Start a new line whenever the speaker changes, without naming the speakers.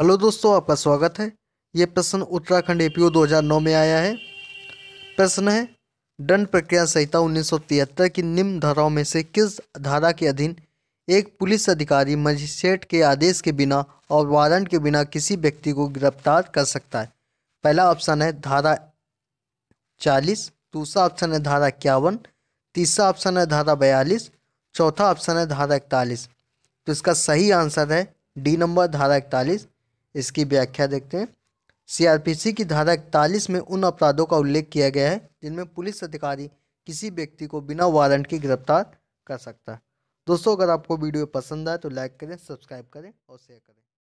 hello दोस्तों आपका स्वागत है ये प्रश्न उत्तराखंड ए 2009 में आया है प्रश्न है दंड प्रक्रिया संहिता उन्नीस की निम्न धाराओं में से किस धारा के अधीन एक पुलिस अधिकारी मजिस्ट्रेट के आदेश के बिना और वारंट के बिना किसी व्यक्ति को गिरफ्तार कर सकता है पहला ऑप्शन है धारा चालीस दूसरा ऑप्शन है धारा इक्यावन तीसरा ऑप्शन है धारा बयालीस चौथा ऑप्शन है धारा इकतालीस तो इसका सही आंसर है डी नंबर धारा इकतालीस इसकी व्याख्या देखते हैं सीआरपीसी की धारा इकतालीस में उन अपराधों का उल्लेख किया गया है जिनमें पुलिस अधिकारी किसी व्यक्ति को बिना वारंट के गिरफ्तार कर सकता है दोस्तों अगर आपको वीडियो पसंद आए तो लाइक करें सब्सक्राइब करें और शेयर करें